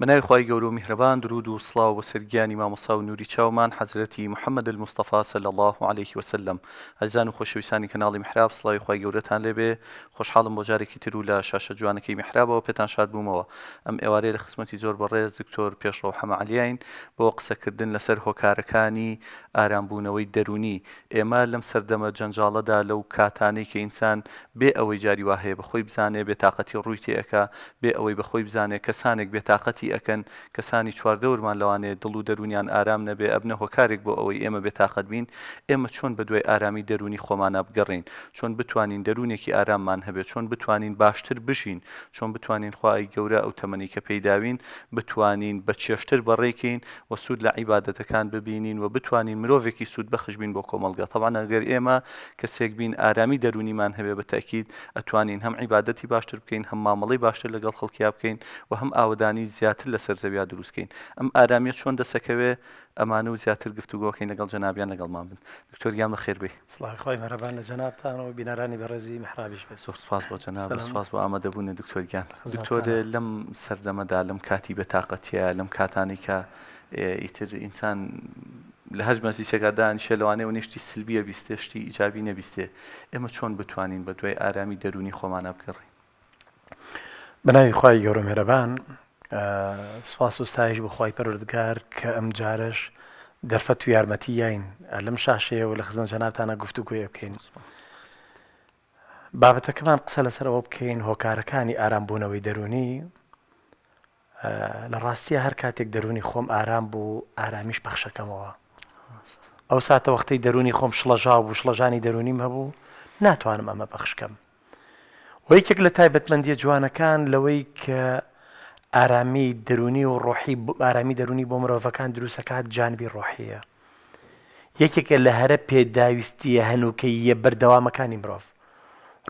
بەناوی خی گەور و میهرەبان درود و سلااو و سرگیانی مامەسا و نووری چاومان حەزرەتی محەممەد المستەفا سە لە الله و عليه وسلم ئەزان و خۆشەویستانی کەناڵی محراب سلاوی خی گەورەتان لێبێ خۆشحاڵم بۆ جارێکی تر و لە شاشە جوانەکەی میحرابەوە پێتان شاد بوومەوە ئەم ئێوارەیە لە خسمەتی زۆر بەڕێز دکتۆر پێشڕەوە حەمەعالیین بۆ قسەکردن لەسەر هۆکارەکانی ئارامبوونەوەی دەرونی ئێمە لەم سەردەمە جەنجاڵەدا لەو کاتانەی کە ئینسان بێ ئەوەی جاری واهەیە بەخۆی بزانێ بێتاقەتی ڕووی تێەکە بێ ئەوەی بەخۆی بزانێ کەسانێک بێتاقەتی ئاگاداری ئەکەن کەسانی چواردەورمان لەوانێت دڵ و دەرونیان ئارام نەبێ ئەبنە هۆکارێک بۆ ئەوەی ئێمە بێتاقەت بین ئێمە چۆن بە دوای ئارامی دەرونی خۆمانە بگەڕین چۆن بتوانین دەرونێکی ئاراممان هەبێت چۆن بتوانین باشتر بژین چۆن بتوانین خی گەورە ئەو تەمەنی کە پێیداوین بتوانین بە چێشتر بەڕێکین و سوود لە عیباەتەکان ببینین و بتوانین مرۆڤێکی سوود بەخشبین بۆ کۆمەلگە تەوانە گەر ئێمە کەسێک بین ئارامی دەرونیمان هەبێ بە تاکید ئەتوانین هەم عیباەتی باشتر بکەین هەم مامەڵی باشتر لەگەڵ خەڵکییا بکەین و هەم ئاودانی زیاتر زیاتر لە سەرزەویا دروستکەین ئەم ئارامیە چۆن دەسەکەوێ ئەمانە و زیاتر گفتوگۆکەین لەگەڵ جەنابیان لەگەڵمان بن دکتۆریان لە خێربی سڵخوای مەرەبان لە جەنابتانەوە بینارانی بەڕێزی محرابیش سپاس بۆ جەناب سپاس بۆ ئامادەبوونە دکتۆریان دکتۆر لەم سەردەمەدا لەم کاتی بەتاقەتیە لەم کاتانی کە ئیتر ئینسان لە هەر مەزیسەگادان شێلوانەوە نیشتی سلبیە بیستێشتی ئیجابی نەبیستێ ئێمە چۆن بتوانین بە دوای ئارامی دەرونی خۆمانە بگەڕین بەناوی خی گەورە مێرەبان سپاس و سایش بخوای پەرردگار کە ئەم جارش دەرفە تو یارمەتی یاین لەم شاشەیەەوە لە خزمە جەناتانە گفتو گوێ بکەین بابەتەکەمان قسە لەسەرەوە بکەین هۆکارەکانی ئارامبوونەوەی دەرونی لە ڕاستیە هەر کاتێک دەرونی خۆم ئارام بوو ئارامیش پەخشەکەمەوە ئەو ساتە وەختی دەرونی خۆم شڵەژاو بوو شڵەژانی دەرونیم هەبوو ناتوانم ئەمە بەخشکەم. وەیکێک لە تایبەتمەندیە جوانەکان لەوەی کە ئارامی دەرونی و ڕۆحی ئارامی دەرونی بۆ مرۆڤەکان دروستەکات جانبی ڕۆحیە یەکێکە لە هەرە پێداویستیە هەنووکەیە بەردەوامەکانی مرۆڤ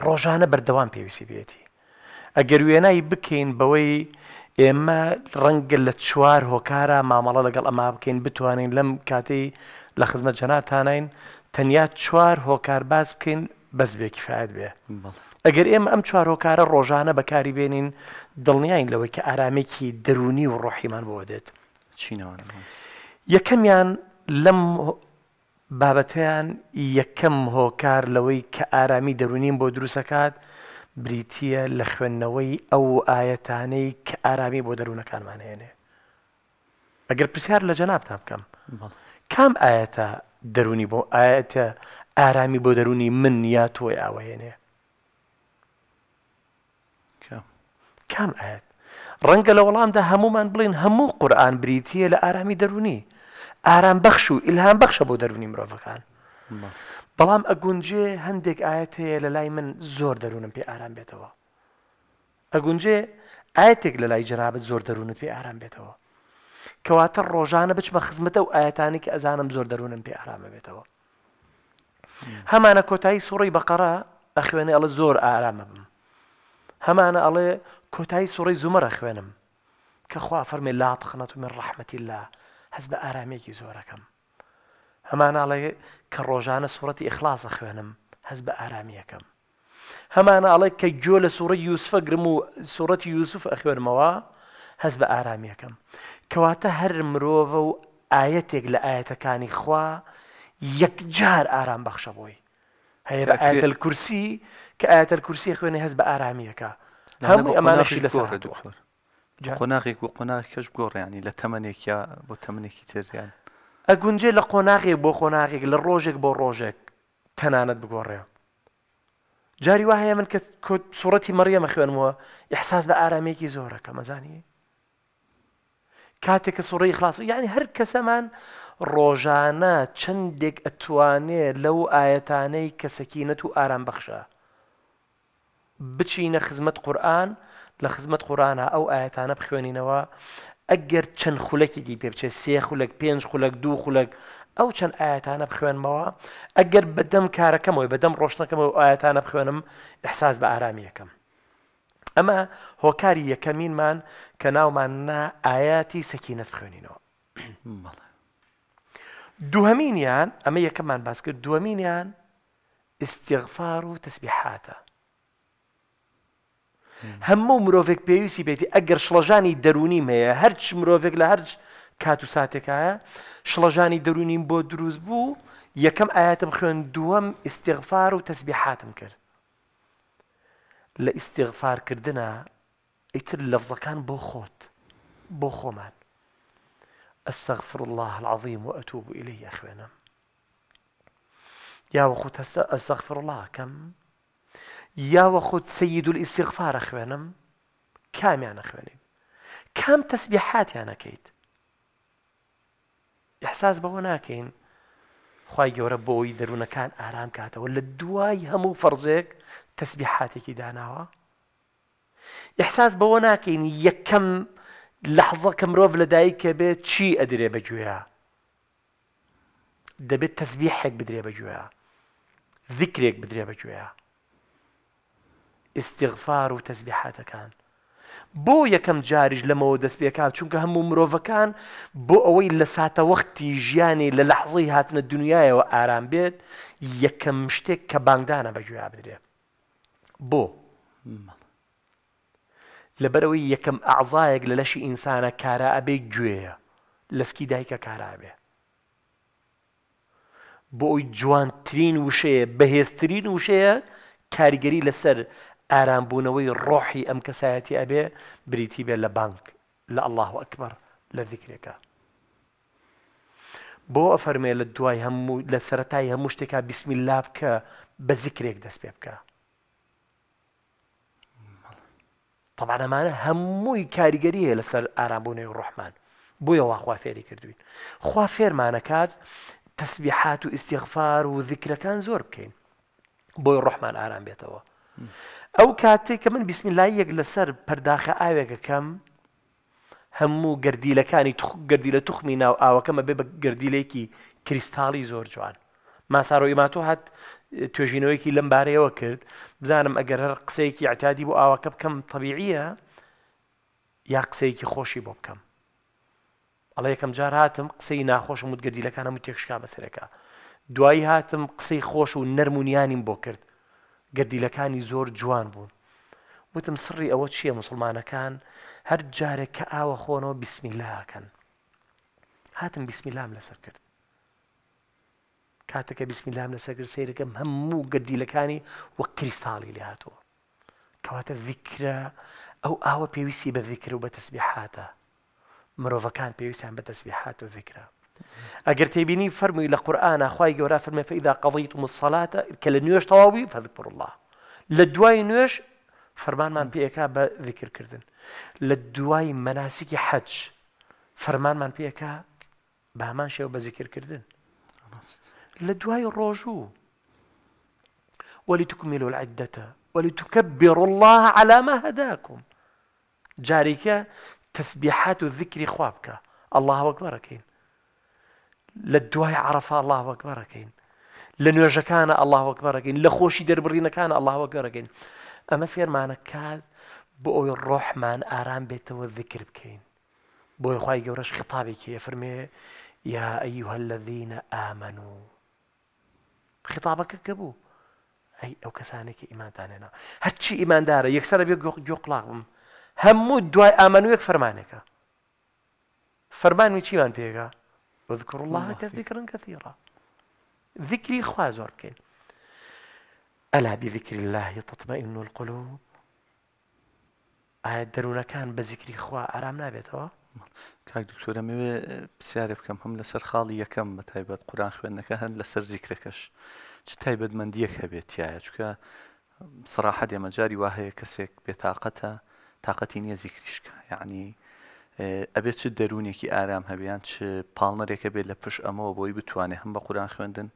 ڕۆژانە بەردەوام پێویستی بێتی ئەگەر وێنایی بکەین بەوەی ئێمە ڕەنگە لە چوار هۆکارە مامەڵە لەگەڵ ئەما بکەین بتوانین لەم کاتەی لە خزمەت جەناتانین تەنیا چوار هۆکار باز بکەین بەس بێکی فعات بێ بڵ ئەگەر ئێمە ئەم چارۆکارە ڕۆژانە بەکاری بێنین دڵنیین لەوەی کە ئارامێکی دەرونی و ڕۆحیمان بۆ دێت چینەوە یەکەمیان لەم بابەتیان یەکەم هۆکار لەوەی کە ئارامی دەرونیم بۆ دروستەکات بریتە لە خوێندنەوەی ئەو ئاەتانەی کە ئارامی بۆ دەروونەکانمان هێنێ ئەگەر پرسیار لە جەنابتان بکەم کام ئاەتە دەرونی بۆ ئاەتە ئارامی بۆ دەرونی من یا تۆی ئاوەهێنێ کام ئاەت ڕەنگە لە وەڵامدا هەمومان بڵین هەموو قورآان بریتە لە ئارامی دەرونی ئارام بەخش و ئیلهام بەخشە بۆ دەرونی مرۆڤەکان بەڵام ئەگونجێ هەندێک ئاەت هەیە لە لای من زۆر دەروونم پێ ئارام بێتەوە ئەگونجێ ئاەتێک لە لای جرابت زۆر دەروونت پێ ئارام بێتەوە کەواتە ڕۆژانە بچمە خزمەتە و ئاەتانی کە ئەزانم زۆر دەروونم پێ ئارامە بێتەوە هەمانە کۆتایی سوڕی بەقەرە بە خوێنێ ئەڵە زۆر ئارامە بم هەمانە ئەڵێ کۆتایی سوڕی زومەرە خوێنم کە خوا فەرمێ لات خنەت و من ڕحمەتی لا هەز بە ئارامێکی زۆرەکەم هەماناڵێ کە ڕۆژانە سوورەتی ئیخلاسە خوێنم هەز بە ئارامیەکەم هەماناڵێ کە گوۆ لە سوورە یوسفە گرم و سوورەتی یوسف ئەخوێنمەوە هەز بە ئارامیەکەم کەواتە هەر مرۆڤە و ئاەتێک لە ئاەتەکانی خوا یەکجار ئارام بەخشە بۆی هەیە ئاەتل کورسی کە ئاەتل کورسی خوێنی هەز بە ئارامیەکە هەموو ئەمانەشی لە سەردووە قۆناغێک بۆ قۆناغ کەش گۆڕیانی لە تەمەنێکیا بۆ تەمەێکی تریان ئەگونجێ لە قۆناغێک بۆ خۆناغێک لە ڕۆژێک بۆ ڕۆژێک تەنانەت بگۆڕێ جاری وا هەیە من کە سوەتی مەریەمە خوێنمەوە یحساس بە ئارامێکی زۆرەکە مەزانی کاتێک کە سوڕی خلاص یعنی هەر کەسەمان ڕۆژانە چندێک ئەتوانێت لەو ئاەتانەی کەسەکینەت و ئارام بەخشە بچینە خزمەت قورآن لە خزمەت قورانە ئەو ئاەتانە بخوێنینەوە ئەگەر چەند خولەکێکی پێ بچێت سێ خولک پێنج خولک دوو خولک ئەو چەند ئاەتانە بخوێنمەوە ئەگەر بەدەم کارەکەمەوەی بەدەم ڕۆشنەکەم و ئاەتانە بخوێنم احساس بە ئارامیەکەم ئەمە هۆکاری یەکەمینمان کە ناوماننا ئاياتی سەکینە بخوێنینەوە دووهمینیان ئەمە یەکەمان باس کرد دووەمینیان استیغفار و تەسبیحاتە هەموو مرۆڤێک پێویستی بێتی ئەگەر شڵەژانی دەرونیم هەیە هەرچ مرۆڤێک لە هەرچ کات و ساتێکایە شڵەژانی دەرونیم بۆ دروست بوو یەکەم ئاەتم خوێن دووەم ئیسیغفار و تەسببیحاتم کرد لە ئیسیغفارکردە ئیتر لەفزەکان بۆ خۆت بۆ خۆمان ئەستەغفر الله العظیم و ئەتوب و ئیلی ئەخوێنم یاوە خۆ ئەستەغفر الله کەم سيد الاستغفار سید كام يعني خوێنم كام خوێنین کام كيت احساس بەوە ناکەین خی گەورە بۆی دەروونەکان ئارام کاتەوە لە دوای هەموو تسبيحاتي تەسبیحاتێکی داناوە احساس بەوە ناکەین یەکەم لحظه كم روف لەدایککە بيت چی ادري بەگوێە دەبێت تسبيحك بدري بەگوێە ذیکرێک بدري بەگوێە ئیسیغفار و تەسببیحاتەکان بۆ یەکەم جاریش لەمەوە دەستپێکا چونکە هەموو مرۆڤەکان بۆ ئەوەی لە ساتەوەختی ژیانی لە لەحزەی هاتنە دنیایەوە ئارام بێت یەکەم شتێک کە بانگدانە بەگویا بدرێ بۆ لەبەرەوەی یەکەم ئازایەک لە لەشی ئینسانە کارە ئەبێ گوێیە لەسکی دایکە کارابێ بۆ ئەوی جوانترین وشەیە بەهێزترین وشەیە کاریگەری لەسەر آرام بونوي روحي أم كساياتي أبي بريتي بلا بانك لا الله أكبر لذكرك بو أفرمي للدواي همو لسرتاي هموشتك بسم الله بك بذكرك دس بيبك طبعا ما أنا همو كاريجرية لسر آرام بونوي الرحمن بو يوا خوا فيري كردوين خوا فير معنا كاد تسبيحات واستغفار وذكر كان زور بكين بو الرحمن آرام بيتوا ئەو کاتێک کە من بیسمی لای یەک لەسەر پەرداخە ئاوێکەکەم هەموو گردیلەکانی گردی لە توخمی ناو ئاوەکەمە بێ بە گردیلێکی کریستاڵی زۆر جوان ماسارۆیماتۆ هات توێژینەوەیکی لەم بارەیەوە کرد بزانم ئەگەر هەر قسەیەکی ئاعتادی بۆ ئاوەکە بکەم تەبیعیە یا قسەیەکی خۆشی بۆ بکەم ئەڵە یەکەم جار هاتم قسەی ناخۆشم وتگردیلەکانم و تێکشکا بەسەرەکە دوایی هاتم قسەی خۆش و نەرمونیانیم بۆ کرد لكاني زور جوان بون وتم سري أول شيء مسلمان كان هر جاري كآوى خونو بسم الله كان هاتم بسم الله من سكر كاتك بسم الله من سكر سيرك مهمو لكاني وكريستالي لهاتو كوات الذكرى أو آوى بيوسي بالذكر وبتسبيحاته مروفا كان بيوسي عم بتسبيحات وذكرى اگر تبینی فرمی ل قرآن خواهی گرفت فرمی فەیدا قەڵیت و کل کە لە فذکر الله ل دوای لە فرمان من پیکا به ذکر کردن ل دوای من پیکا به همان شیو به ذکر کردن ل دوای ڕۆژوو ولتكملوا العدة ولتكبروا الله على ما هداكم جاريك تسبيحات الذكر خوابك الله أكبر كين لدواي عرفة الله أكبر كين لنو كان الله أكبر كين لخوشي دربرينا كان الله أكبر كين أما في ما كاد بوي الروح من أرام بيت والذكر بكين بوي خوي جورش خطابي كي يفرمي يا أيها الذين آمنوا خطابك كبو أي أو كسانك إيمان تاننا هرشي إيمان دارا يكسر بيو جو قلاقم همو دواي آمنوا يكفر مانكا فرمان مي چي مان بيه واذكروا الله كذكرا كثيرا ذكري خوازور كي ألا بذكر الله تطمئن القلوب ئایا آية دەروونەکان كان بذكري خوا ئارام نابێتەوە کاک دکتۆرە مەوێ پرسیارە هم لسر خالية كم یەکەم بە لسر ذكركش خوێندنەکە هەن لەسەر زیکرەکەش چ تایبەتمەندیەک هەبێت تایە چکە سەراحەت ئێمەجاری وا هەیە کەسێک بێتاقەتە تااقەتی نییە زیکریشکە یعنی يعني ئەبێت چ دەرونێکی ئارام هەبیان چ پاڵنەرێکە بێت لە پشت ئەمەوە بۆی بتوانێت هەم بە قوران خوێندن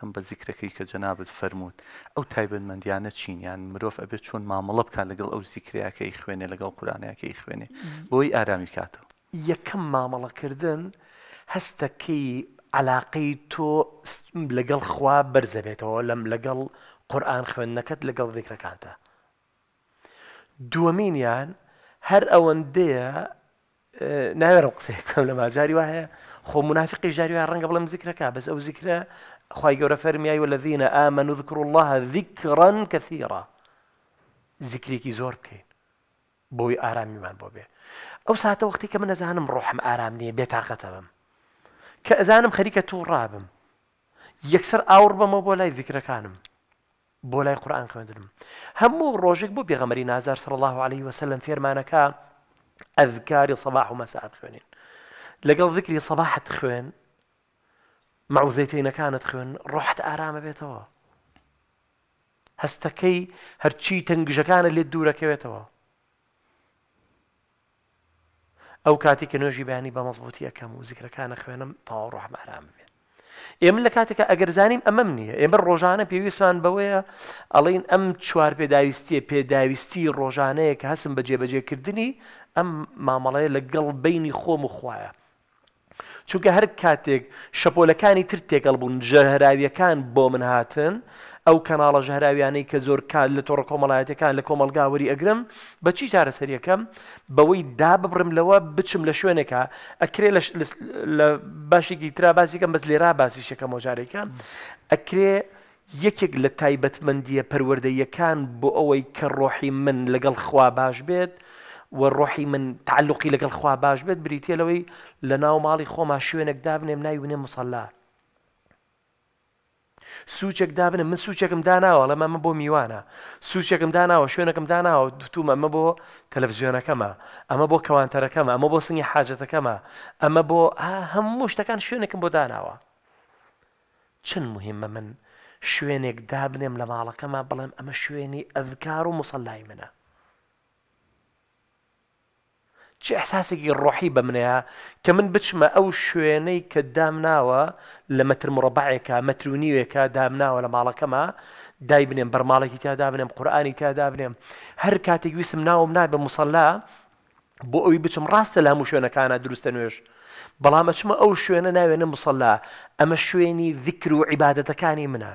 هەم بە زیکرەکەی کە جەنابەت فەرمونون ئەو تایبەتمەندیانە چینیان مرۆڤ ئەبێت چۆن مامەڵە بکات لەگەڵ ئەو زیکریاکەی خوێنێ لەگەڵ قورانیاکەی خوێنێ بۆی ئارامی کاتەوە یەکەم مامەڵەکردن هەستەکەی علاقەی تۆ لەگەڵ خوا بەرزەبێتەوە لەم لەگەڵ قورآان خوێندنەکەت لەگەڵ ذیکرەکانتە دووەمینیان هەر ئەوەندەیە ناوێرم قسەیە بکەم لە ماجاری وایە خۆ منافقی ژاریوان ڕەنگە بڵم زیکرەکە بەس ئەو زیکرە خی گەورە فەرمیایوە لە دینە ئامە و ذکر الله ذیکڕەن کەثیرە زیکرێکی زۆر بکەین بۆی ئارامیمان بۆ بێ ئەو ساتە وەختی کە من نەزانم ڕۆحم ئارام نییە بێتاقەتە بم کە ئەزانم خەریکە توو ڕابم یەکسەر ئاور بەمە بۆ لای ذیکرەکانم بۆ لای قورآان خوێندنم هەموو ڕۆژێک بۆ بێغەمەری نازار سەر الله عليه وسلم فێرمانەکە اذكاري صباح ومساء خوانين لقل ذكري صباح تخوين مع زيتين كانت خوين رحت ارام بيتوا هستكي هرشي تنجش كان اللي تدور كيتوا او كاتي كنوجي باني بمضبوطي كم وذكر كان خوينم طار روح ارام بيتوه. ئێمە لە کاتێکە ئەگەر زانیم ئەمەم نییە ئێمە ڕۆژانە پێویستمان بەوەیە ئەڵین ئەم چوار پێداویستیە پێداویستی ڕۆژانەیە کە هەسم بە جێبەجێکردنی ئەم مامەڵەیە لەگەڵ بینی خۆم و خویە چونکە هەر کاتێک شەپۆلەکانی تر تێگەڵ بوون ژەهراویەکان بۆ من هاتن ئەو کەناڵە ژەهراویانەی کە زۆر کات لە تۆڕ کۆمەڵایەتەکان لە کۆمەلگاوەری ئەگرم بەچی چارەسەریەکەم بەوەی دا ببرم لەوە بچم لە شوێنێکە ئەکرێ لە باشێکی ترا باسیەکەم بەس لێرا باسیشەکە مۆجارێکان ئەکرێ یەکێک لە تایبەتمەندیە پەروەردەیەکان بۆ ئەوەی کە ڕۆحی من لەگەڵ خوا باش بێت وە ڕۆحی من تعلقی لەگەڵ خوا باش بێت بریتێلەوەی لە ناو ماڵی خۆما شوێنێک دابنێم نایونێ مسەلا سوچێک دابنە من سوچێکم داناوە لە مەمە بۆ میوانە سوچێکم داناوە شوێنەکەم داناوە دوتومە ئەمە بۆ تەلەڤزیۆنەکەمە ئەمە بۆ کەوانتەرەکەمە ئەمە بۆ سنگی حاجەتەکەمە ئەمە بۆ هەموو شتەکان شوێنێکم بۆ داناوە چند مهمە من شوێنێک دابنێم لە ماڵەکەمە بڵێم ئەمە شوێنی ئەذکار و مسەلای منە چه ئەحساسێکی ڕۆحی بە منەیە کە من بچمە ئەو شوێنەی کە دام ناوە لە مەتر مڕبعێکە مەترونیوێکە دام ناوە لە ماڵەکەمە دای بنێم بەرماڵێکی تادا بنێم قورآانی تادا بنێم هەر کاتێک ویسم ناوم نای بە مووسڵلا بۆ ئەوی بچم ڕاستە لام و شوێنەکانە دروستە نوێش بەڵام ئەچمە ئەو شوێنە ناوێنە مووسڵلا ئەمە شوێنی ذکر و عیباەتەکانی منە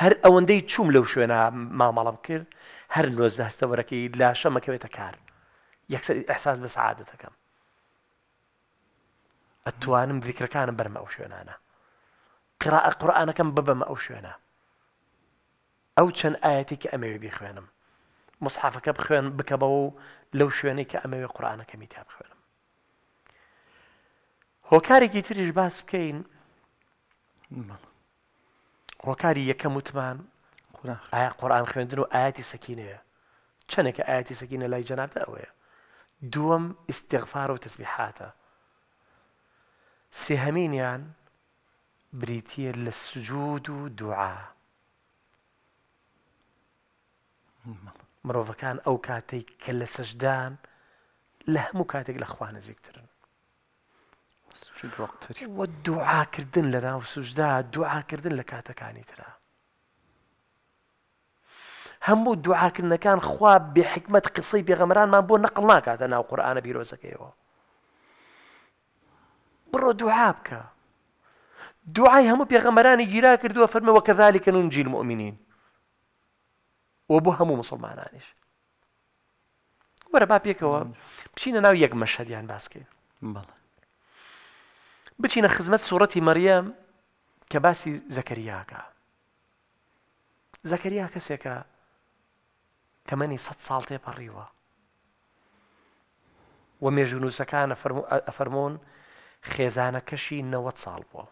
هەر ئەوەندەی چوم لەو شوێنە مامەڵم کرد هەر نوۆزدەستەوەەکەی لا شەمەکەوێتە کار يكسر إحساس بسعادة كم التوانم ذكر كان برمى أو شو أنا قراءة قرآن كم ببما أو شو أنا أو شن آياتي كأمي بيخوانم مصحفك بخوان بكبو لو شواني كأموي قرآن كميتها بخوانم هوكاري كيتريش باس بكين نعم. هوكاري يك متمان قرآن خير. آية قرآن خوان دنو آياتي سكينة شنك آياتي سكينة لا لاي جناب تأوية دوم استغفار وتسبيحاته سهمين يعني بریتە للسجود ودعاء مروفا كان أو كاتي كل سجدان له سەشدان لە هەموو کاتێک والدعاء كردن لنا وسجدان دوعاکردن كردن لكاتا سوژدا دوعاکردن هەموو دوعاکردنەکان خوا بێحکمت قسەی بێغەمرانمان بۆ نەقل ناکاتە ناو قورآانە بیرۆزەکەیەوە بڕۆ دوعا بکە دوعای دعاء پێغەمەرانی گیرا کردووە فەرمەوە کەذلكکە نونجیل مؤمنین وە بۆ هەموو مسلمانانیش وەرە با پێکەوە بچینە ناو یەک مەشهدیان باسکەین بچینە خزمەت سوورەتی مەریەم کە باسی زەکەریاکە زەکەریا کەسێکە تماني ست سالتي طيب بريوا ومي جنوسا كان أفرمون خيزانا كشي نوات صالبو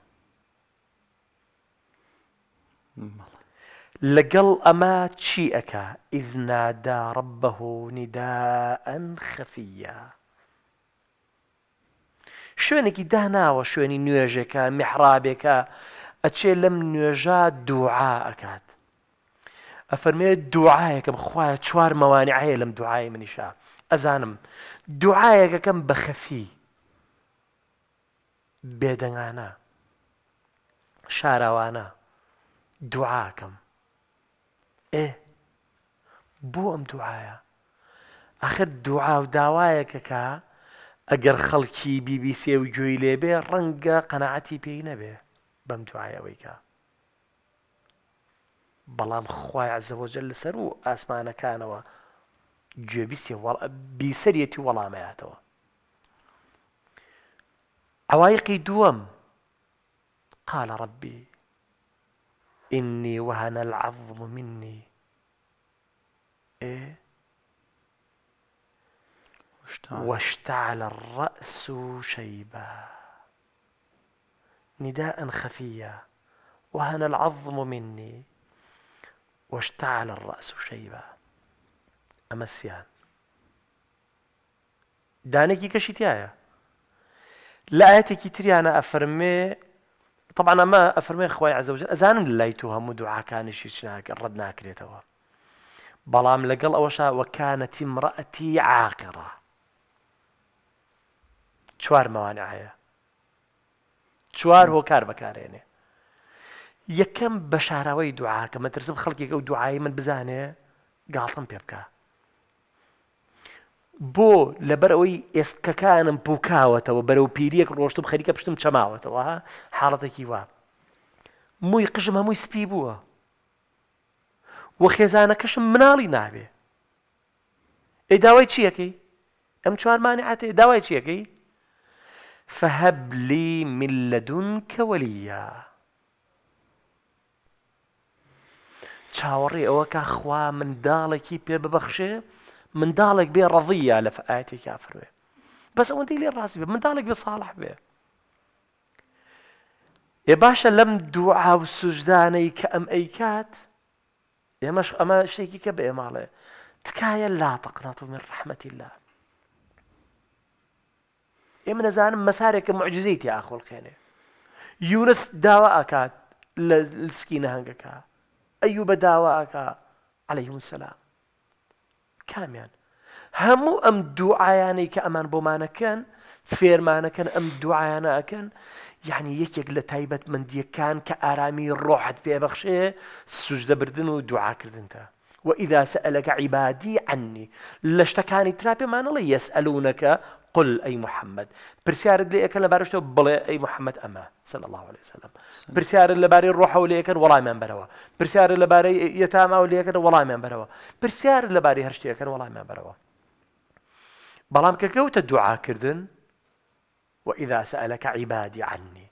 لقل أما تشيئك إذ نادى ربه نداء خفيا شويني كي دهنا وشويني نواجك محرابك أتشي لم نواجا دعاءكات ئەفەرمێ دوعاەکەم خخوایە چوار مەوانی عەیە لەم دوعای منیشا ئەزانم دوعاەکەکەم بە خەفی بێدەنگانە شاراوانە دوعاکەم ئێ بۆ ئەم دوعاە ئەخر دوعا و داوایەکەکە ئەگەر خەڵکی بیبیسێ و گوێی لێبێ ڕەنگە قەنەعەتی پێی نەبێ بەم دوعاەوەیکە خواي عز وجل سرو عزەوەجل كانوا و ولا گوێبیستی ولا وەڵامەیاتەوە عوايقي دوم قال ربي إني وهن العظم مني إيه واشتعل الرأس شيبا نداء خفيا وهن العظم مني واشتعل الرأس شيبا ئەمە سییان دانێکی کەشی تایە لە ئاەتێکی تریانە ئەفەرمێ طبعا ئەمە ئەفەرمێ خخوای عزەوجە ئەزانم لای تو هەموو دوعاکانیشی چناکە ڕەت ناکرێتەوە بەڵام لەگەڵ ئەوەشا وەکانەتی مڕەتی عاقڕە چوار مەوانە هەیە چوار هۆکار بەکارێنێ یەکەم بە شاراوی دوعاکە مەترسم خەڵکێک ئەو دوعای من بزانێ گاڵتم پێ بکە بۆ لەبەر ئەوەی ئێستکەکانم پوکاوەتەوە بەرەو پیرەک ڕۆشتم خەریکە پشتم چەماوەتەوە حاڵەتێکی وا موی قژم هەمووی سپی بووە وە خێزانەکەشم مناڵی نابێ ئەی داوای چیەکەی ئەم چوارمانی ئاتێ داوای چیەکەی فهب لي من لدنك وليا تشاوري اوك اخوا من دالك يبي ببخشه من دالك بي رضية لفقاتي كافر بي بس وانتي لي راسي بي من دالك بي صالح بي يا باشا لم دعاء وسجداني كأم أيكات يا مش أما شيكي كبئة مالي تكايا لا تقنطوا من رحمة الله يا من زان مسارك معجزيتي يا أخو الخيني يونس داوا اكاد للسكينة هنجا كات ئەیوبە داواکە عليهلەیهم سەسلام کامیان هەموو ئەم دوعاانەی کە ئەمان بۆمانەکەن فێرمانەکەن يعني دوعاانەکەن یعنی من دي كان كأرامي کە في ڕۆحت پێبەخشێ بردن ودعا دوعاکردنتە وإذا سألك عبادي عني لشتكاني ترابي ما نلي يسألونك قل أي محمد پرسیارت لێ ئەەکە لەبارشتەوە بڵێ أي محمد أما صلى الله عليه وسلم برسيار اللي باري يتامى ولي أكل پرسیارت لەبارەی بروا برسيار اللي باري هرشتي أكل والله من بروا بلام کە الدعاء كردن وإذا سألك عبادي عني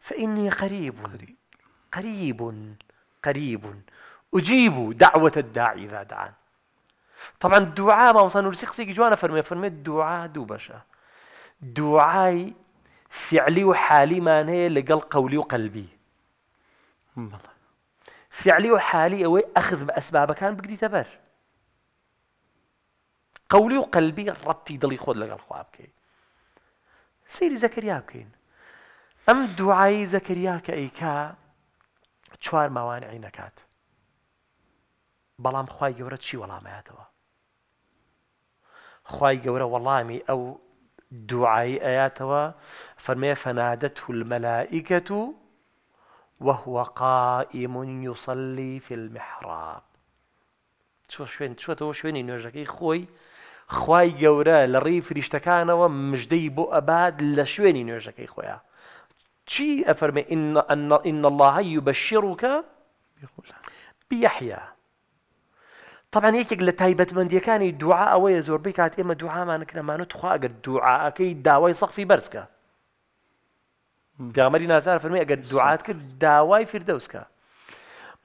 فإني قريب قريب قريب أجيب دعوة الداعي إذا دعان طبعا الدعاء ما وصلنا رسيقسي جوانا فرمي فرمي الدعاء دو بشا دعاي فعلي وحالي ما نهي لقل قولي وقلبي فعلي وحالي اوي اخذ باسباب كان بقدي تبر قولي وقلبي ربتي ضلي خود لقل خوابكي سيري زكريا بكين ام دعاي زكريا كايكا تشوار موانعي نكات بەڵام خی گەورە چی وەڵامایاتەوە خی گەورە وەڵامی ئەو دوعایی ئەیاتەوە فەرمێ فەنادەت فنادته و وهو قائم يصلي في المحراب شو شوێن چۆتەوە شوێنی نوێژەکەی خۆی خوای گەورە لە ڕێی فریشتەکانەوە مژدەی بۆ ئەباد لە شوێنی نوێژەکەی خۆیان چی ئەفەرمێ إن الله يبشرك بيحيى طبعا یەکێک لە تایبەتمەندیەکانی دوعا ئەوەیە زۆربەی کات ئێمە دوعامانکرەمانوت خواگەر دوعاەکەی داوای سەخفی بەرزکە پیامەری نازار فەرمی ئەگەر دوعات کرد داوای فردەوسکە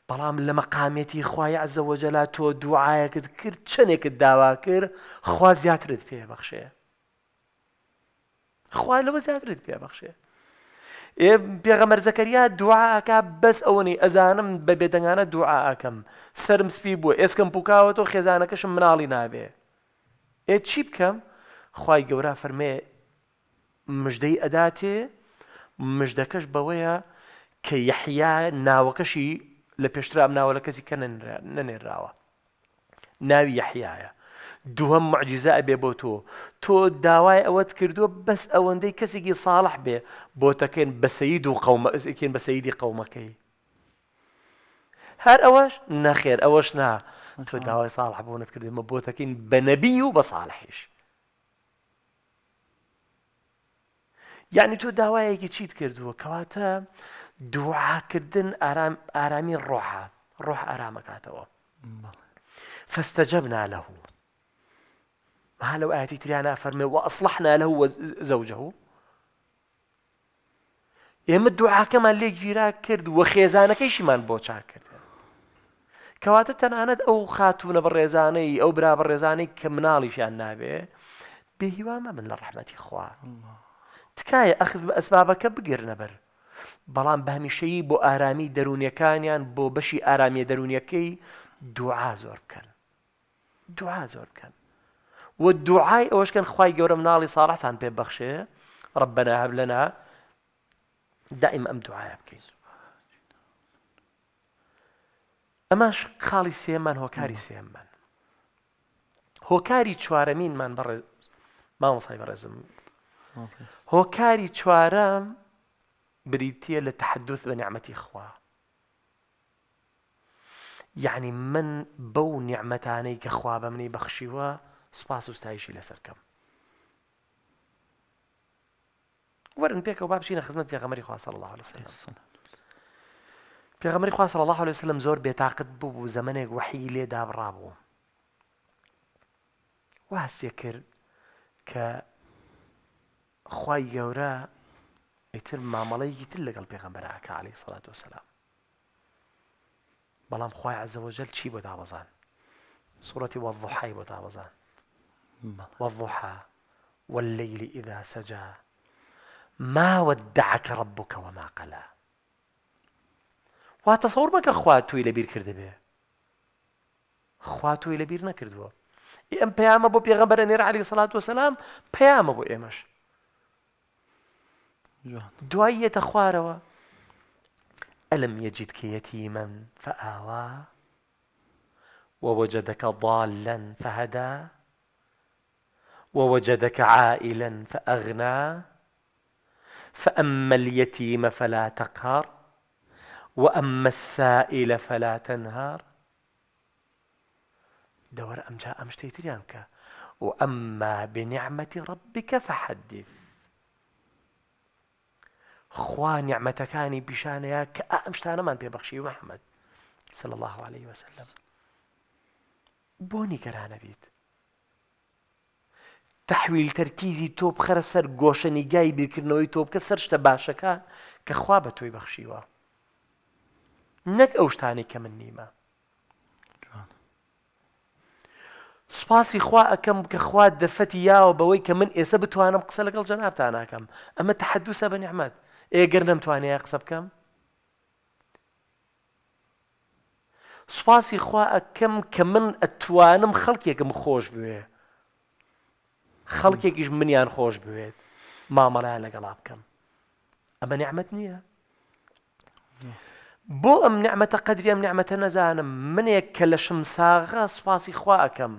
بەڵام لە مەقامێتی خخوای عزەوەجەلا تۆ دوعاەکەت کرد چنێکت داوا کرد خوا زیاترت پێ بەخشەیە خوا لەوە زیاترت پێ بەخشەیە پێغەمەر زەکەریا دوعاکە بەس ئەوەنی ئەزانم بە بێدەنگانە دوعاکەم سرم سپی بووە ئێسکەم پوکاوەەوە خێزانەکەشم مناڵی نابێ ئێ چی بکەم خی گەورە فەرمێ مژدەی ئەداتێ مژدەکەش بەوەیە کە یەحیا ناوەکەشی لە پێشترام ناوە لە کەسی کە نەنێراوە ناوی یەحیایە دوهم معجزة أبي بوتو تو داواي أود كردو بس أون دي كسي صالح بي بوتا كين بسيدو قوم كين بسيد قومكي هر أوش نخير أوش نا تو داواي صالح بونت كردو ما بوتا كين بنبيو بصالحيش يعني تو داواي كي تشيت كردو كواتا دوعا كردن أرام أرامي الروحة روح أرامك هاتوا فاستجبنا له ما لەو ئاەتی تریانە فەرمێ و ئەسلحنا لە زەوجە و ئێمە دوعاکەمان لێ گیرا کرد وە خێزانەکەیشیمان بۆ چاکرد کەواتە تەنانەت ئەو خاتوونە بە ڕێزانەی ئەو برا بە ڕێزانەی کە مناڵیشیان نابێ بێهیوا مەمن لە ڕحمەتی خوا تکایە ئەخذ بە ئەسبابەکە بگرنە بەر بەڵام بەمیشەیی بۆ ئارامی دەرونیەکانیان بۆ بەشی ئارامیە دەرونیەکەی دوعا زۆر بکەن دوعا زۆر بکەن والدعاء واش كان ئەوەش کەن خی گەورە مناڵی ساڕحتان بخشي ربنا هب لنا دائما ام ئەم دوعاە اما ئەمەش سيمان هو كاري سيمان هو كاري تشوارمين من بر ما وصاي برزم هو كاري تشوارم نعمەتی للتحدث بنعمتي اخوا يعني من بو نعمتانيك بە مني بەخشیوە سپاس و ستایشی بيك وباب شينا بابچینە خزمەت پێغەمەری خوا صلی الله عليه وسلم پێغەمەری خوا صلی الله عليه وسلم زۆر بێتاقت بو زمان زەمنێک وحی لێ دابڕا بوو واسیە کرد کە خی گەورە ئیتر مامەڵەیەکی تر لەگەڵ پێغەمبەرەکە عليه سڵات و سلام بەڵام خی عزەوەژەل چی بۆ دابەزان سوورەتی وەضحای بۆ دابەزان والضحى والليل إذا سجى ما ودعك ربك وما قلى وتصور تەسەور مەکە إلى بير كرد به أخواته إلى بير نكرد به إن بيام أبو بيغمبر نير عليه الصلاة والسلام بيام أبو إيمش دعية أخواره ألم يجدك يتيما فآوى ووجدك ضالا فهدى ووجدك عائلا فأغنى فأما اليتيم فلا تقهر وأما السائل فلا تنهار دور أم جاء أم شتيتريانك وأما بنعمة ربك فحدث خوان خوا نعمتەکانی پیشانەیە أنا ما أنت بخشي محمد صلى الله عليه وسلم بوني كرانا بيت تەحویل تەرکیزی تۆ بخەرە سەر گۆشەنیگای بیرکردنەوەی تۆ بکە سەر شتە باشەکە کە خوا بە تۆی بەخشیوە نەک ئەو شتانی کە من نیمە سوپاسی خوا ئەەکەم کە خوا دەفەتی یاوە بەوەی کە من ئێستا بتوانم قسە لەگەڵ جەنابتان ناکەم ئەمە تەحدوسە بە نیحمەد ئێگەر نەمتوانێت قسە بکەم سوپاسی خوا ئەەکەم کە من ئەتوانم خەڵکێکم خۆش بوێ خەڵکێکیش منیان خۆش بوێت مامەڵیان لەگەڵا بکەم ئەمە نعممت نییە بۆ ئەم نعممەتە قدریم نعممەتە نەزانم منێک کە لە شمساغا سواسی خوا ئەەکەم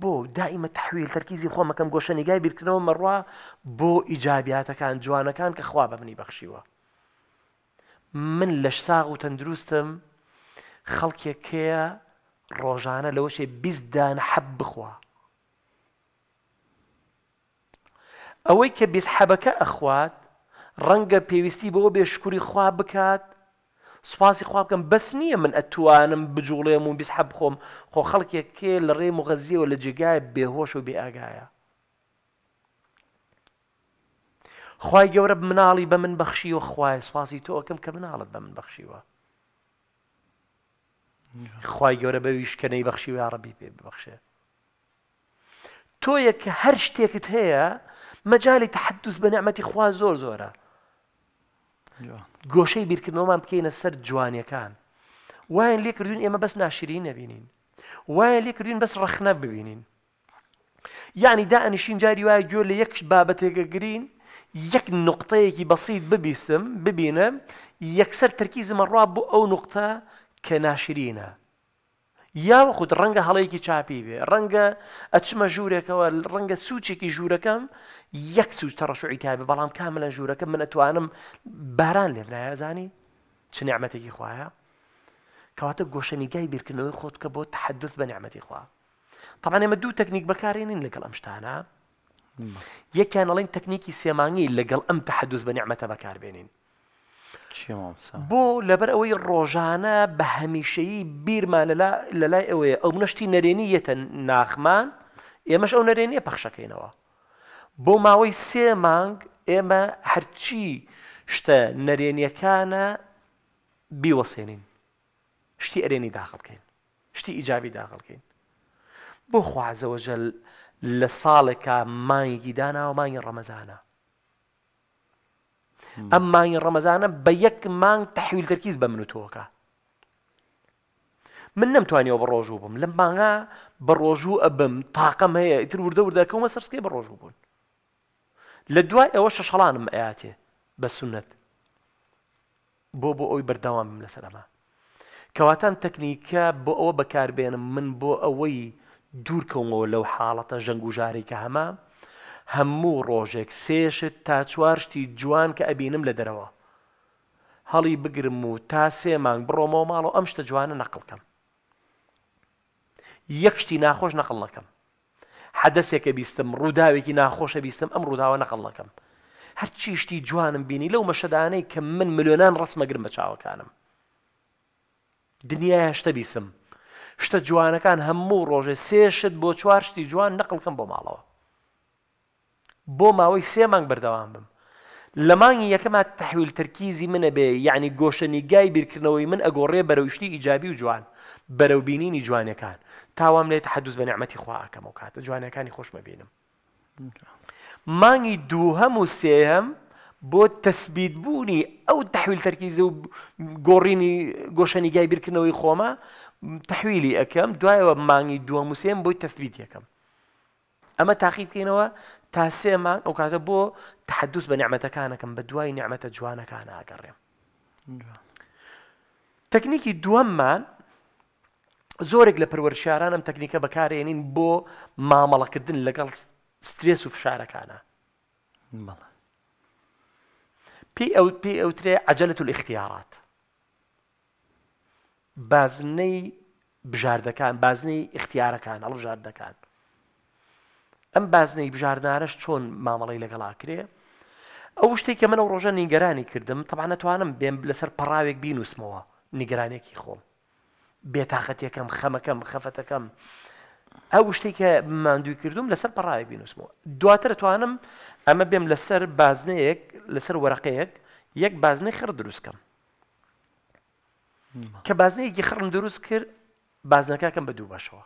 بۆ دائیمە تحویل تەرکیزی خۆمەکەم گۆشەنیگای بیرکردنەوە مەڕوا بۆ ئیجابیاتەکان جوانەکان کە خوا بە منی بەخشیوە من لە ساغ و تەندروستم خەڵکێکەیە ڕۆژانە لەوەشێ بیستدان حەب بخوا ئەوەی کە بیسحەبەکە ئەخوات ڕەنگە پێویستی بەوە بێشکوری خوا بکات سوپاسی خوا بکەم بەس نییە من ئەتوانم بجوڵێم و بیسحە بخۆم خۆ خەڵکێک کێ لە ڕێ و غەزیەوە لە جێگایە بێهۆش و بێئگایە خی گەورە مناڵی بە من بەخشیوە خوای سواسی تۆکەم کە مناڵت بە من بەخشیوە خی گەورە بەویشکەنەی بەخشی و یاڕەبی پێ ببخشێت تۆیە کە هەر شتێکت هەیە مجالي تحدث بنعمة إخوان زور زورا قوشي بير كنو ما بكينا سر جواني كان وين ليك ردون إما بس ناشرين بينين وين ليك ردون بس رخنا ببينين يعني دا شين جاري واي جول ليكش بابتي قرين يك نقطة يكي بسيط ببيسم ببينا يكسر تركيز مرة بو أو نقطة كناشرينه یاوە خود ڕەنگە هەڵەیەکی چاپی بێ ڕەنگە ئەچمە ژوورێکەوە ڕەنگە سوچێکی ژوورەکەم یەک سوچ تەڕەشوی کابێ بەڵام کاملە ژوورەکە من ئەتوانم باران لێم لایەزانی چ نیعممەتێکی خویە کەواتە گۆشەنیگای بیرکردنەوەی خۆت کە بۆ تحدث بە نیعممەتی خوا تەمان ئێمە دوو تەکنیک بەکارێنین لەگەڵ ئەم شتانە یەکیان ئەڵین تەکنیکی سێمانگی لەگەڵ ئەم تحدث بە نیعممەتە بەکاربێنین بۆ لەبەر ئەوەی ڕۆژانە بە هەمیشەیی بیرمان لە لای ئەوەیە ئەو منشتی نەرێنیەتە ناخمان ئێمەش ئەو نەرێنیە پەخشەکەینەوە بۆ ماوەی سێ مانگ ئێمە هەرچی شتە نەرێنیەکانە بیوەسێنین شتی ئەرێنی داخڵکەین شتی ئیجابی داخڵکەین بۆ خوازەوەژەل لە ساڵێکە مانگی داناوە مانگی ڕەمەزانە ئەم مانگی ڕەمەزانە بە یەک مانگ تحویل تەرکیز بە من و تۆکە من نەمتوانیەوە بە ڕۆژوو بم لەم مانگا بە ڕۆژوو ئەبم تاقەم هەیە ئیتر وردە وردەکەمە سەرسکی بە ڕۆژوو بوون لە دوای ئەوە شەشەڵانم ئەیاتێ بە سنت بۆ بۆ ئەوی بەردەوام لەسەر ئەمە کەواتان تەکنیکە بۆ ئەوە بەکاربێنم من بۆ ئەوەی دوورکەمەوە لەو حاڵەتە ژەنگ و ژاری کە هەمە هەموو ڕۆژێک سێشت تا چوار شتی جوان کە ئەبینم لە دەرەوە هەڵی بگرم و تا سێ مانگ بڕۆمەوە ماڵەوە ئەم شتە جوانە نەقلکەم یەک شتی ناخۆش نەقل نەکەم حەدەسێکە بیستم ڕووداوێکی ناخۆشە بیستم ئەم ڕووداوە نەقل نەکەم هەرچی شتی جوانم بینی لەو مەشەدانەی کە من ملیۆنان ڕسمەگرم بە چاوەکانم دنیای شتە بیسم شتە جوانەکان هەموو ڕۆژێ سێشت بۆ چوار شتی جوان نەقلکەم بۆ ماڵەوە بۆ ماوەی سێ مانگ بەردەوام بم لە مانگی یەکەما تحویل تەرکیزی منە بێ یعنی گۆشەنیگای بیرکردنەوەی من ئەگۆڕێ بەرەویشتی ئیجابی و جوان بەرەوبینینی جوانەکان تاوام لێت حدوز بە نعمەتی خواکەمەوە کاتە جوانەکانی خۆشمە بینم مانگی دووهەم و سێهم بۆ تەسبیت بوونی ئەو تحویل تەرکیزە و گۆڕینی گۆشەنیگای بیرکردنەوەی خۆمە تحویلی ئەەکەم دوایەوە مانگی دووە موسێم بۆی تەسبیت یەکەم ئەمە تاقی بکەینەوە تا سێمان ئەو کاتە بۆ تحدوس بە نیعممەتەکانەکەم بە دوای نیعممەتە جوانەکان ئاگەڕێم تەکنیکی دووەممان زۆرێک لە پروەرشارانم تەکنیکە بەکارێنین بۆ مامەڵەکردن لەگەڵ سترێس و فشارەکانە پێی ئەو پێی ئەوترێ عجلەت و اختیارات بازنەی بژاردەکان بازنەی اختیارەکان هەڵبژاردەکان ئەم بازنەی بژاردارش چۆن مامەڵی لەگەڵاکرێ ئەو شتێک کە من ئەو ڕۆژە نیگەرانی کردم تەبان نتوانم بێم لەسەر پڕاوێک بینوسمەوە نیگەرانێکی خۆم بێتاقەتەکەم خەمەکەم خەفەتەکەم ئەو شتێک کە مادووی کردوم لەسەر پڕاوی بینوسمەوە دواتر توانم ئەمە بێم لەسەر بازنەیەک لەسەر وەرەقەیەک یەک بازنەی خڕ دروستکەم کە بازنەیەکی خڕم دروست کرد بازنەکەکەم بە دوو بەشەوە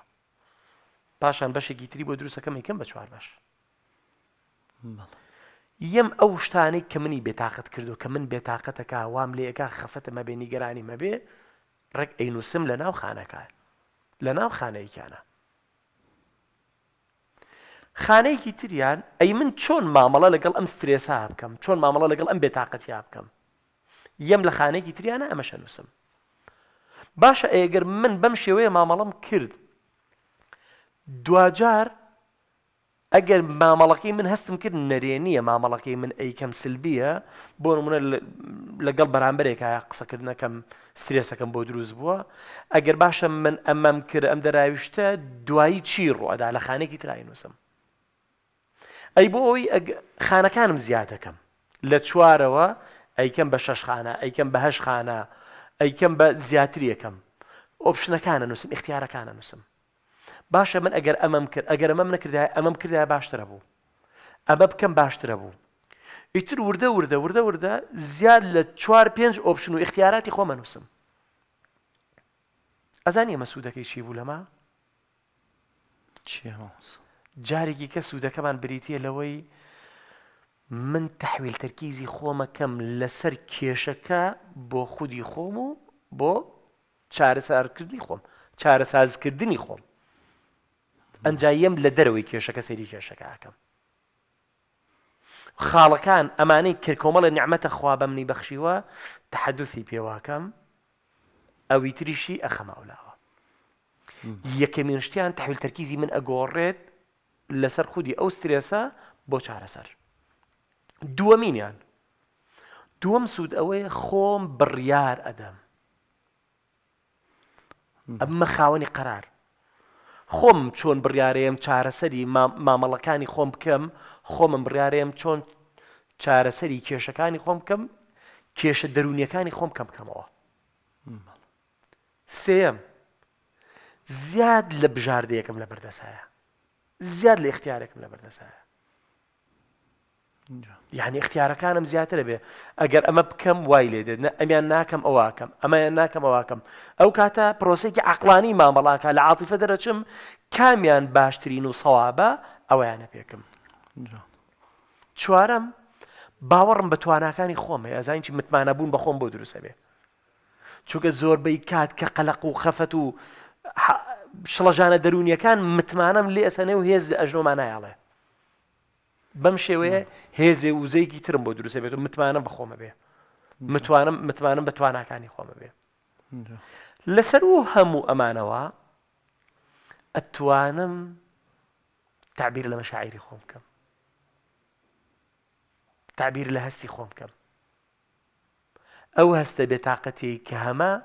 پاشان بەشێکی تری بۆ دروستەکەم یکەم بە چوار بەش یەم ئەو شتانەی کە منی بێتاقت کردو کە من بێتاقەتەکە وام لێەکە خەفەتە مەبێ نیگەرانی مەبێ ڕێک ئەینوسم لە ناو خانەکان لە ناو خانەیەکیانە خانەیەکی تریان ئەی من چۆن مامەڵە لەگەڵ ئەم سترێسا بکەم چۆن مامەڵە لەگەڵ ئەم بێتاقەتیا بکەم یەم لە خانەیەکی تریانە ئەمەشە نووسم باشە ئێگەر من بەم شێوەیە مامەڵم کرد دوجار ئەگەر مامەڵەکەی من هەستم کرد نەرێ نییە مامەڵەکەی من ئەیکەم سلبیە بۆ نمونە لەگەڵ بەرامبەرێکایە قسەکردنەکەم سرێسەکەم بۆ دروست بووە ئەگەر باشە من ئەمەم کرد ئەم دەراویشتە دوایی چی ڕوەدا لە خانێکی ترای نووسم ئەی بۆ ئەوی خانەکانم زیاتەکەم لە چوارەوە ئەیکەم بە شەش خانە ئەیکەم بە هەش خانە ئەیکەم بە زیاتریەکەم ئۆپشنەکانە نووسم اختیارەکانە نووسم باشە من ئەگەر ئەمەم کرد ئەگەر ئەمەم نەکردای ئەمەم کردای باشترە بوو ئەمە بکەم باشترە بوو ئیتر وردە وردە وردە وردە زیاد لە چوار پێنج ئۆپشن و اختیاراتی خۆ مەنووسم ئەزانی ئەمە سوودەکەی چی بوو لەما جارێکی کە سوودەکەمان بریتە لەوەی من تحویل تەرکیزی خۆمەکەم لەسەر کێشەکە بۆ خودی خۆم و بۆ چارەسارکردنی خۆم چارەسازکردنی خۆم ئەنجایم لە دەرەوەی کێشەکە سەری کێشەکەکەم خاڵەکان ئەمانەی کرکۆمەڵە نعممەتە خوا بەمنی بەخشیوە تحدوسی پێواکەم ئەوی تریشی ئەخەماولاوە یەکەمین شتیان تحویل تەرکیزی من ئەگۆڕێت لەسەر خودی ئەو سترێسە بۆ چارەسەر دووەمینیان دووەم سوود ئەوەیە خۆم بڕیار ئەدەم ئەمە خاوەنی قرار خۆم چۆن بڕیارەیەم چارەسەری مامەڵەکانی خۆم بکەم خۆمم بڕیارەیەم چۆن چارەسەری کێشەکانی خۆم بکەم کێشە دەرونیەکانی خۆم کەم بکەمەوە سێم زیاد لە بژاردەیەکم لە بەردەسایە زیاد لە اختیارێکم لە بەردەسایە یعنی اختیارەکانم زیاترە بێ ئەگەر ئەمە بکەم وای لێ دێت ئەمیان ناکەم ئەوواکەم ئەمەیان ناکەم ئەوواکەم ئەو کاتە پرۆسێکی عقلانی مامەڵاکە لە عاتیفە دەرەچم کامیان باشترین و سەوابە ئەویانە پێکم چوارم باوەڕم بە تواناکانی خۆم ئەزانین چی متمانە بوون بە خۆم بۆ دروستە بێ چونکە زۆربەی کات کە قەلق و خەفەت و شڵەژانە دەرونیەکان متمانم لێ ئەسەنێ و هێز ئەژنۆمانایاڵێ بمشي وياه نعم. هێزێ وزي كترم بودرو دروستە بێت و متمانم بەخۆمە بێ نعم. متوانم بتوانا بە تواناکانی بيه بێ نعم. لەسەر و هەموو تعبير لمشاعري تعبیر كم تعبير خۆم بکەم كم او هست خۆم كهما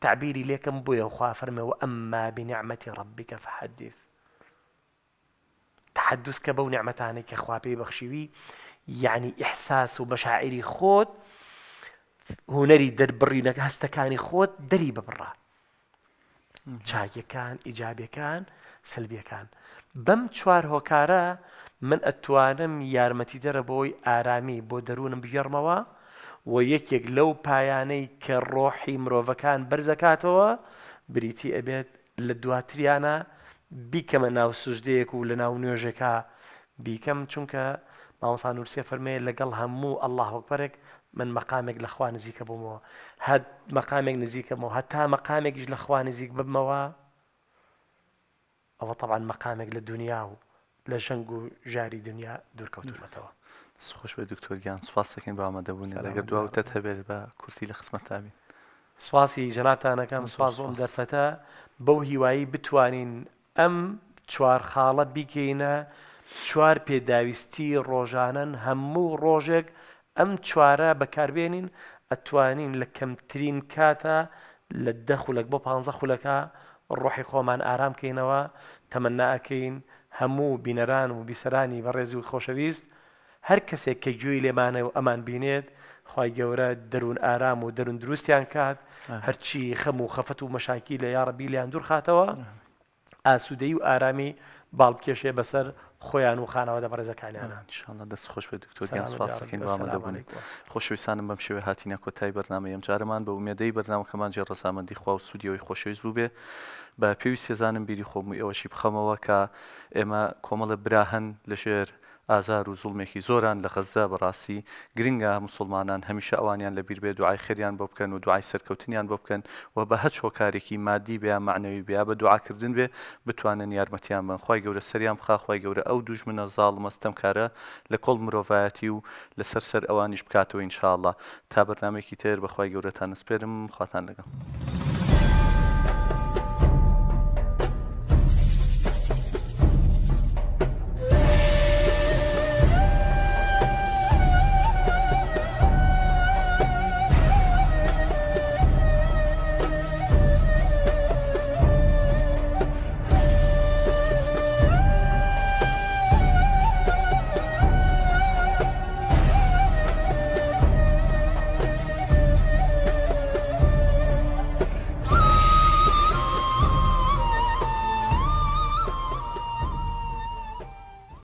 تعبيري هەستە بويا کە هەمە واما بنعمه ربك فحدث تحدس کە بەو نعممەتانی کە خوا پێی بەخشیوی یعنی ئحساس و بە شاعری خۆت هوەری دەربڕینەکە هەستەکانی خۆت دەری ببڕە چاکیەکان ئیجابیەکان سلبیەکان بەم چوار هۆکارە من ئەتوانم یارمەتی دەرە بۆی ئارامی بۆ دەروونم بگەڕمەوە و یەکێک لەو پایانەی کە ڕۆحی مرۆڤەکان بەرزەکاتەوە بریتی ئەبێت لە دواتریانە بیکەمە ناو سوژدەیەک و لە ناو نوێژێکا بیکەم چونکە ماوەسان نووسە فەرمێ لەگەڵ هەموو ئەله وەکپەرێک من مەقامێک لە خوا نزیکە بوومەوە هەد مەقامێک نزیکەمەوە هەتا مەقامێکیش لە خوا نزیک ببمەوە ئەوە طبعاان مەقامێک لە دنیا و لە ژەنگ و ژاری دنیا دوورکەوتومەتەوە سخۆش بە دکتۆرگیان سوپاسەکەین بە ئامادەبوونی لەگە دواوتە هەبێت بە کورتی لە خسمەتابی سواسی جەلاتانەکەم سوازۆم دەرفەتە بەو هیوایی بتوانین ئەم چوار خاڵە بیگەینە چوار پێداویستی ڕۆژانن هەموو ڕۆژێک ئەم چوارە بەکاربێنین ئەتوانین لە کەمترین کاتە لە دە خولەک بۆ پ خولەکە ڕۆحی خۆمان ئارام بکەینەوە تەمەنناکەین هەموو بینەران و بیسەرانی بە ڕێزی و خۆشەویست هەر کەسێک کە گوێی لێمانە و ئەمان بینێت خی گەورە دەروون ئارام و دەروون دروستیان کات هەرچی خەم و خەفەت و مەشاکی لە یاڕەبی لیان دوور خاتەوە. ئاسوودەی و ئارامی باڵکێشێ بەسەر خۆیان و خانەوە دە بەڕێزەکانیانە شانە دەست خۆش بە دکتۆریانپاسەکەین بامەدەبوونی خۆشویستانم بەم شێوێ هاتیینە کۆتای بەرنامە ئەم جارەمان بە ومێدەی بەرنامەکەمان جێ ڕسامەندی خوا و سوودیەوەی خۆشەویست بوو بێ بە پێویست سێزانم بیری خۆم و ئەوەشی بخەمەوە کە ئێمە کۆمەڵە براهن لە شێر ئازار و زوڵمێکی زۆران لە خەزە بەڕاستی گرنگە مسلمانان هەمیشە ئەوانیان لە بیربێ دوعای خێریان بۆ بکەن و دوعای سەرکەوتنیان بۆ بکەن و بە هەچ هۆکارێکی مادی بیا معنەوی بیا بە دوعاکردن بێ بتوانن یارمەتیان بن خی گەورە سەریان بخخوای گەورە ئەو دوژ منە زاڵ مەستەم کارە لە کۆڵ مرۆڤایەتی و لەسەر سەر ئەوانیش بکاتەوە ئینشاءله تا بەرنمێکی تر بەخوای گەورەتان نسپێرم خواتان لەگەڵ.